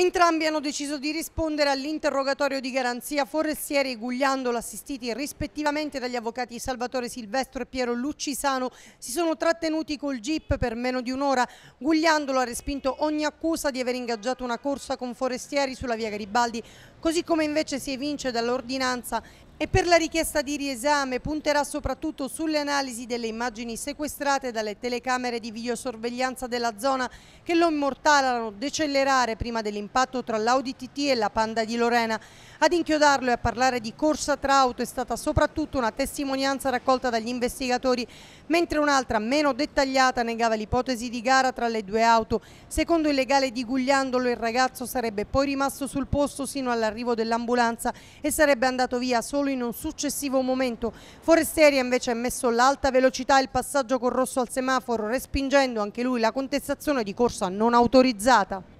Entrambi hanno deciso di rispondere all'interrogatorio di garanzia Forestieri e Gugliandolo, assistiti rispettivamente dagli avvocati Salvatore Silvestro e Piero Luccisano. Si sono trattenuti col GIP per meno di un'ora. Gugliandolo ha respinto ogni accusa di aver ingaggiato una corsa con Forestieri sulla via Garibaldi, così come invece si evince dall'ordinanza e per la richiesta di riesame punterà soprattutto sulle analisi delle immagini sequestrate dalle telecamere di videosorveglianza della zona che lo immortalano decelerare prima dell'impatto tra l'Audi TT e la Panda di Lorena. Ad inchiodarlo e a parlare di corsa tra auto è stata soprattutto una testimonianza raccolta dagli investigatori, mentre un'altra meno dettagliata negava l'ipotesi di gara tra le due auto. Secondo il legale di Gugliandolo il ragazzo sarebbe poi rimasto sul posto sino all'arrivo dell'ambulanza e sarebbe andato via solo solo in un successivo momento. Forestieri invece ha messo l'alta velocità e il passaggio con rosso al semaforo, respingendo anche lui la contestazione di corsa non autorizzata.